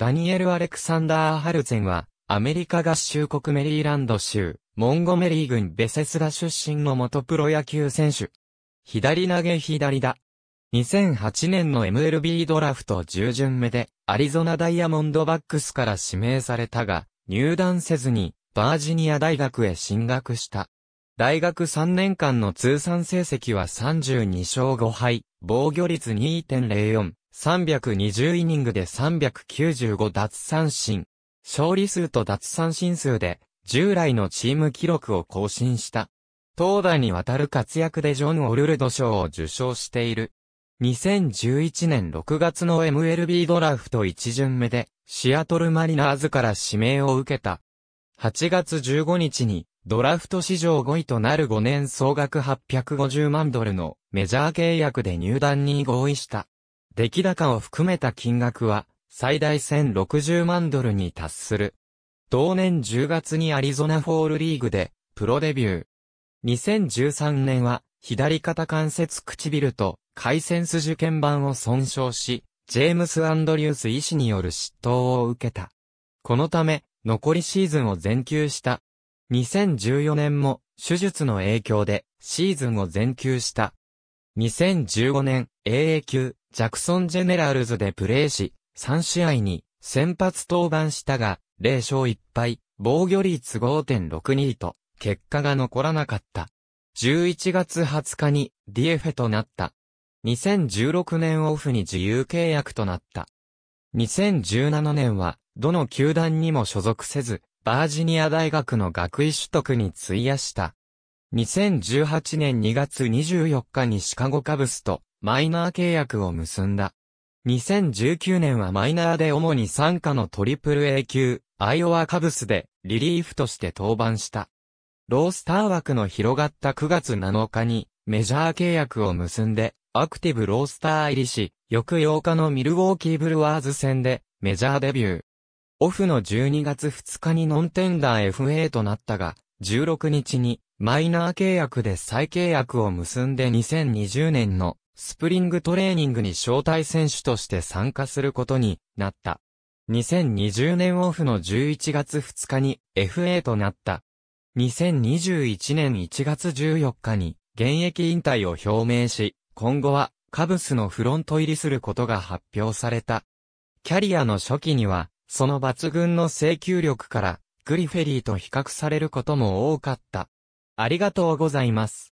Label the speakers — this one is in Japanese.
Speaker 1: ダニエル・アレクサンダー・ハルゼンは、アメリカ合衆国メリーランド州、モンゴメリー郡ベセスダ出身の元プロ野球選手。左投げ左だ。2008年の MLB ドラフト10巡目で、アリゾナダイヤモンドバックスから指名されたが、入団せずに、バージニア大学へ進学した。大学3年間の通算成績は32勝5敗、防御率2.04、320イニングで395奪三振。勝利数と奪三振数で、従来のチーム記録を更新した。東大にわたる活躍でジョン・オルルド賞を受賞している。2011年6月の MLB ドラフト1巡目で、シアトルマリナーズから指名を受けた。8月15日に、ドラフト史上5位となる5年総額850万ドルのメジャー契約で入団に合意した。出来高を含めた金額は、最大1060万ドルに達する。同年10月にアリゾナフォールリーグで、プロデビュー。2013年は、左肩関節唇と、回線筋腱板を損傷し、ジェームス・アンドリュース医師による執刀を受けた。このため、残りシーズンを全休した。2014年も、手術の影響で、シーズンを全休した。2015年、AA 級、ジャクソンジェネラルズでプレーし、3試合に先発登板したが、0勝1敗、防御率5.62と、結果が残らなかった。11月20日にディエフェとなった。2016年オフに自由契約となった。2017年は、どの球団にも所属せず、バージニア大学の学位取得に費やした。2018年2月24日にシカゴカブスとマイナー契約を結んだ。2019年はマイナーで主に参加のトリプル A 級、アイオワカブスでリリーフとして登板した。ロースター枠の広がった9月7日にメジャー契約を結んでアクティブロースター入りし、翌8日のミルウォーキーブルワーズ戦でメジャーデビュー。オフの12月2日にノンテンダー FA となったが、16日にマイナー契約で再契約を結んで2020年のスプリングトレーニングに招待選手として参加することになった。2020年オフの11月2日に FA となった。2021年1月14日に現役引退を表明し、今後はカブスのフロント入りすることが発表された。キャリアの初期には、その抜群の請求力から、グリフェリーと比較されることも多かった。ありがとうございます。